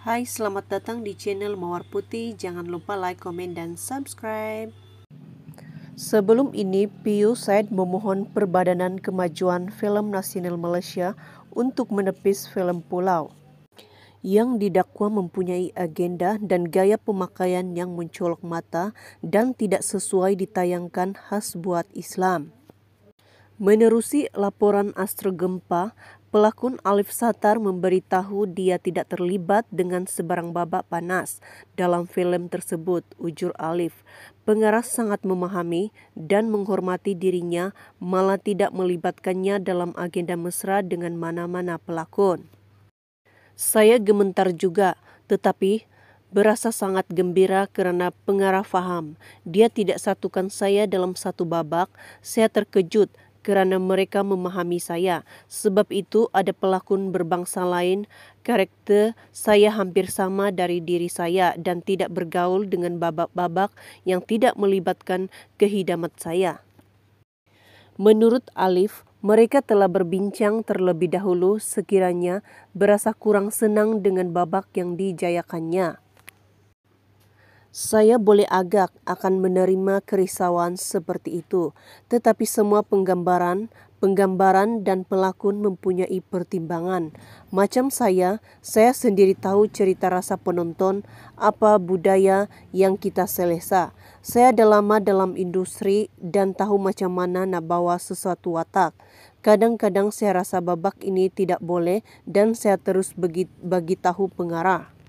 Hai, selamat datang di channel Mawar Putih. Jangan lupa like, komen, dan subscribe. Sebelum ini, Piu Said memohon Perbadanan Kemajuan Film Nasional Malaysia untuk menepis film Pulau yang didakwa mempunyai agenda dan gaya pemakaian yang mencolok mata dan tidak sesuai ditayangkan khas buat Islam. Menerusi laporan Astro Gempa, pelakon Alif Satar memberitahu dia tidak terlibat dengan sebarang babak panas dalam film tersebut, ujur Alif. Pengarah sangat memahami dan menghormati dirinya, malah tidak melibatkannya dalam agenda mesra dengan mana-mana pelakon. Saya gementar juga, tetapi berasa sangat gembira karena pengarah faham. Dia tidak satukan saya dalam satu babak. Saya terkejut kerana mereka memahami saya. Sebab itu ada pelakon berbangsa lain, karakter saya hampir sama dari diri saya dan tidak bergaul dengan babak-babak yang tidak melibatkan kehidamat saya. Menurut Alif, mereka telah berbincang terlebih dahulu sekiranya berasa kurang senang dengan babak yang dijayakannya. Saya boleh agak akan menerima kerisauan seperti itu, tetapi semua penggambaran, penggambaran dan pelakon mempunyai pertimbangan. Macam saya, saya sendiri tahu cerita rasa penonton, apa budaya yang kita selesa. Saya ada lama dalam industri dan tahu macam mana nak bawa sesuatu watak. Kadang-kadang saya rasa babak ini tidak boleh dan saya terus bagi tahu pengarah.